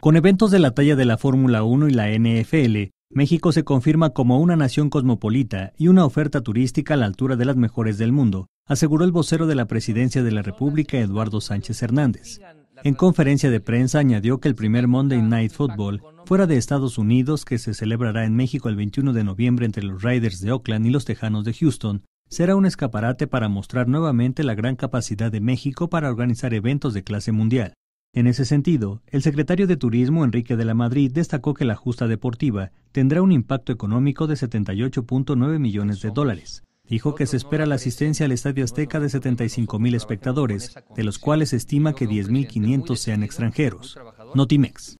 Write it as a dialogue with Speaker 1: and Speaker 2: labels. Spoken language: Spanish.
Speaker 1: Con eventos de la talla de la Fórmula 1 y la NFL, México se confirma como una nación cosmopolita y una oferta turística a la altura de las mejores del mundo, aseguró el vocero de la Presidencia de la República, Eduardo Sánchez Hernández. En conferencia de prensa añadió que el primer Monday Night Football fuera de Estados Unidos, que se celebrará en México el 21 de noviembre entre los Raiders de Oakland y los Tejanos de Houston, será un escaparate para mostrar nuevamente la gran capacidad de México para organizar eventos de clase mundial. En ese sentido, el secretario de Turismo Enrique de la Madrid destacó que la justa deportiva tendrá un impacto económico de 78.9 millones de dólares. Dijo que se espera la asistencia al Estadio Azteca de 75 mil espectadores, de los cuales se estima que 10.500 sean extranjeros. Notimex.